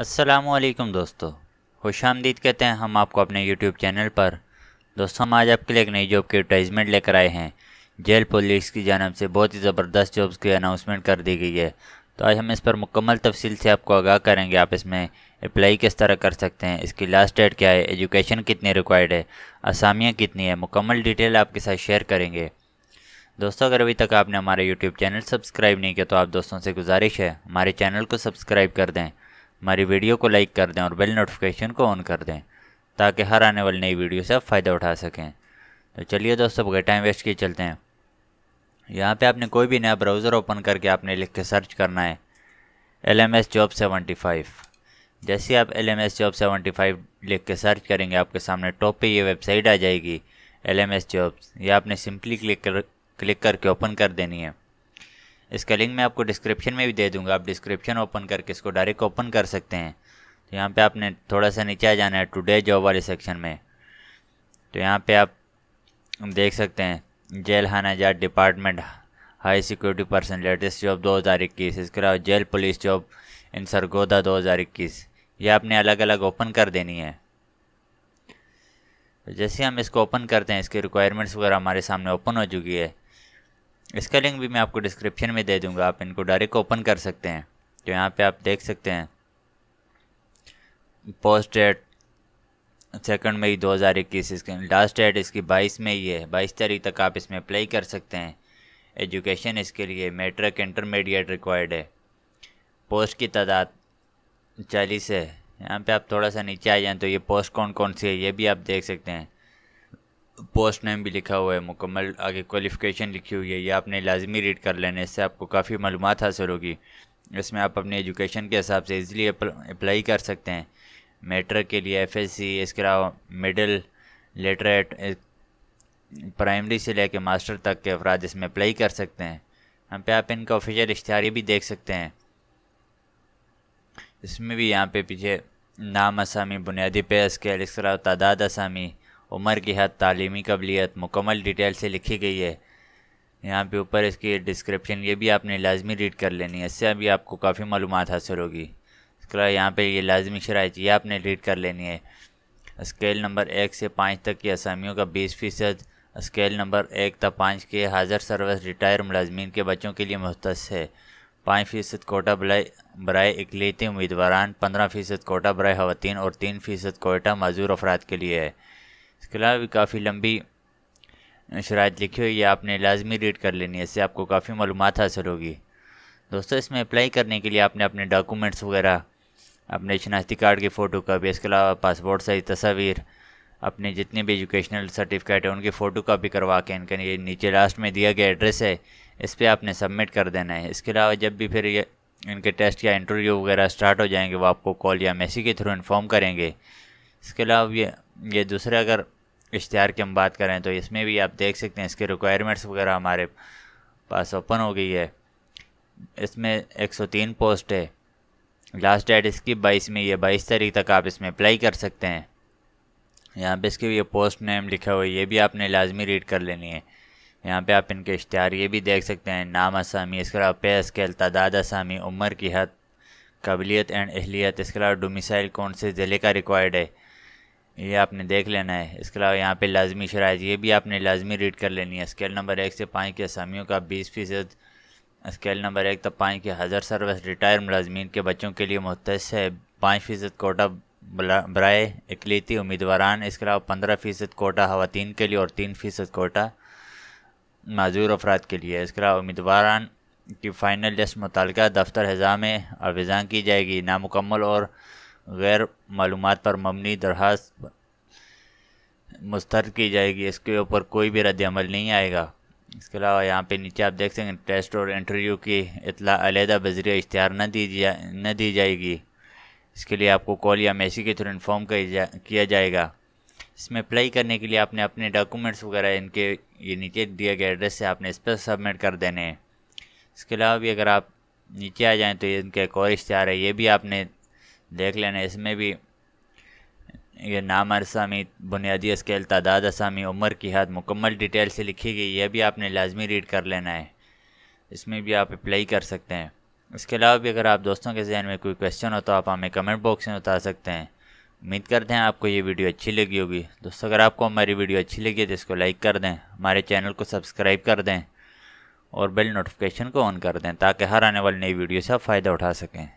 असलकम दोस्तों खुश आमदीद कहते हैं हम आपको अपने YouTube चैनल पर दोस्तों हम आज आपके लिए एक नई जॉब की एडवर्टाइजमेंट लेकर आए हैं जेल पुलिस की जानब से बहुत ही ज़बरदस्त जॉब्स की अनाउंसमेंट कर दी गई है तो आज हम इस पर मुकम्मल तफसील से आपको आगाह करेंगे आप इसमें अप्लाई किस तरह कर सकते हैं इसकी लास्ट डेट क्या है एजुकेशन कितनी रिक्वायर्ड है असामियाँ कितनी है मुकम्मल डिटेल आपके साथ शेयर करेंगे दोस्तों अगर अभी तक आपने हमारे यूट्यूब चैनल सब्सक्राइब नहीं किया तो आप दोस्तों से गुजारिश है हमारे चैनल को सब्सक्राइब कर दें हमारी वीडियो को लाइक कर दें और बेल नोटिफिकेशन को ऑन कर दें ताकि हर आने वाली नई वीडियो से आप फ़ायदा उठा सकें तो चलिए दोस्तों बगैर टाइम वेस्ट किए चलते हैं यहाँ पे आपने कोई भी नया ब्राउज़र ओपन करके आपने लिख के सर्च करना है L M S job seventy five जैसे आप L M S job seventy five लिख के सर्च करेंगे आपके सामने टॉप पे ये वेबसाइट आ जाएगी एल एम एस जॉब्स ये आपने सिंपली क्लिक कर क्लिक करके ओपन कर देनी है इसका लिंक मैं आपको डिस्क्रिप्शन में भी दे दूंगा आप डिस्क्रिप्शन ओपन करके इसको डायरेक्ट ओपन कर सकते हैं तो यहाँ पे आपने थोड़ा सा नीचे आ जाना है टुडे जॉब वाले सेक्शन में तो यहाँ पे आप देख सकते हैं जेल हाना जाट department high security person latest job दो हज़ार इक्कीस इसके अलावा jail police job in Sargodha दो हज़ार इक्कीस ये आपने अलग अलग ओपन कर देनी है तो जैसे हम इसको ओपन करते हैं इसकी रिक्वायरमेंट्स वगैरह हमारे सामने ओपन हो चुकी है इसका लिंक भी मैं आपको डिस्क्रिप्शन में दे दूंगा आप इनको डायरेक्ट ओपन कर सकते हैं तो यहाँ पे आप देख सकते हैं पोस्ट डेट सेकेंड मई दो हज़ार इक्कीस इसके लास्ट डेट इसकी में मई है बाईस तारीख तक आप इसमें अप्लाई कर सकते हैं एजुकेशन इसके लिए मेट्रिक इंटरमीडिएट रिक्वायर्ड है पोस्ट की तादाद चालीस है यहाँ पे आप थोड़ा सा नीचे आ जाएँ तो ये पोस्ट कौन कौन सी है ये भी आप देख सकते हैं पोस्ट नेम भी लिखा हुआ है मुकम्मल आगे क्वालिफ़िकेशन लिखी हुई है ये आपने लाजमी रीड कर लेने इससे आपको काफ़ी मालूम हासिल होगी इसमें आप अपने एजुकेशन के हिसाब से इजीली अप्लाई कर सकते हैं मेट्रिक के लिए एफएससी इसके अलावा मिडिल लेटरेट प्राइमरी से लेकर मास्टर तक के अफराद इसमें अप्लाई कर सकते हैं हम पे आप इनका ऑफिशियल इश्तारी भी देख सकते हैं इसमें भी यहाँ पे पीछे नाम असामी बुनियादी पे स्केल इसके अलावा तादाद असामी उम्र की हद तालीमी कबलीत मुकम्मल डिटेल से लिखी गई है यहाँ पे ऊपर इसकी डिस्क्रिप्शन ये भी आपने लाजमी रीड कर लेनी है इससे अभी आपको काफ़ी मालूम हासिल होगी इसके अलावा यहाँ पर ये लाजमी शराइ ये आपने रीड कर लेनी है स्केल नंबर एक से पाँच तक की असामियों का बीस फ़ीसद स्केल नंबर एक तक पाँच के हाजिर सर्विस रिटायर मुलाजमीन के बच्चों के लिए मुख्त है पाँच फ़ीसद कोटा बरए इकलीती उम्मीदवार पंद्रह फ़ीसद कोटा बरए ख़वान और तीन फ़ीसद कोटा मजूर अफराद के लिए है इसके अलावा भी काफ़ी लंबी शरात लिखी हुई है आपने लाजमी रीड कर लेनी है इससे आपको काफ़ी मालूम हासिल होगी दोस्तों इसमें अप्लाई करने के लिए आपने अपने डॉक्यूमेंट्स वगैरह अपने शनाख्ती कार्ड की फ़ोटो कापी इसके अलावा पासपोर्ट साइज़ तस्वीर अपने जितने भी एजुकेशनल सर्टिफिकेट हैं उनकी फ़ोटो कापी करवा के इनका ये नीचे लास्ट में दिया गया एड्रेस है इस पर आपने सबमिट कर देना है इसके अलावा जब भी फिर ये इनके टेस्ट या इंटरव्यू वगैरह स्टार्ट हो जाएंगे वो आपको कॉल या मैसेज के थ्रू इन्फॉर्म करेंगे इसके अलावा ये ये दूसरे अगर इश्तहार की हम बात करें तो इसमें भी आप देख सकते हैं इसके रिक्वायरमेंट्स वगैरह हमारे पास ओपन हो गई है इसमें 103 पोस्ट है लास्ट डेट इसकी बाईस में ये बाईस तारीख तक आप इसमें अप्लाई कर सकते हैं यहाँ पे इसके ये पोस्ट नेम लिखा हुआ है ये भी आपने लाजमी रीड कर लेनी है यहाँ पे आप इनके इश्तहार ये भी देख सकते हैं नाम आसामी इसके अलावा पे स्केल तादाद आसामी उम्र की हद कबलीत एंड अहलीत इसके अलावा डोमिसाइल कौन से ज़िले का रिक्वायर्ड है ये आपने देख लेना है इसके अलावा यहाँ पे लाजमी शराइ ये भी आपने लाजमी रीड कर लेनी है स्केल नंबर एक से पाँच के असामियों का बीस फ़ीसद स्केल नंबर एक तक पाँच के हज़र सर्विस रिटायर मुलाजमीन के बच्चों के लिए मुख्त है पाँच फ़ीसद कोटा बरए अकलीती उम्मीदवार इसके अलावा पंद्रह फ़ीसद कोटा खातन के लिए और तीन फ़ीसद कोटा मज़ूर अफराद के लिए इसके अलावा उम्मीदवार की फ़ाइनल लिस्ट मुतल दफ्तर हज़ाम में की जाएगी नामुकम्मल और गैर मालूम पर मबनी दरख्वास्त मुस्तर की जाएगी इसके ऊपर कोई भी रद्दमल नहीं आएगा इसके अलावा यहाँ पे नीचे आप देख सकें टेस्ट और इंटरव्यू की इतला अलहदा बजरी इश्तहार न दी जा न दी जाएगी इसके लिए आपको कॉल या मैसेज के थ्रू इन्फॉर्म जा, किया जाएगा इसमें अप्लाई करने के लिए आपने अपने डॉक्यूमेंट्स वगैरह इनके ये नीचे दिए गए एड्रेस से आपने इस पर सबमिट कर देने हैं इसके अलावा भी अगर आप नीचे आ जाएँ तो ये इनका एक और इश्तहार है ये भी आपने देख लेना इसमें भी ये नाम अरसामी बुनियादी स्केल तादाद असामी उम्र की हद मुकम्मल डिटेल से लिखी गई यह भी आपने लाजमी रीड कर लेना है इसमें भी आप अप्लाई कर सकते हैं इसके अलावा भी अगर आप दोस्तों के जहन में कोई क्वेश्चन हो तो आप हमें कमेंट बॉक्स में बता सकते हैं उम्मीद करते हैं आपको ये वीडियो अच्छी लगी होगी दोस्तों अगर आपको हमारी वीडियो अच्छी लगी है तो इसको लाइक कर दें हमारे चैनल को सब्सक्राइब कर दें और बेल नोटिफिकेशन को ऑन कर दें ताकि हर आने वाली नई वीडियो से आप फ़ायदा उठा सकें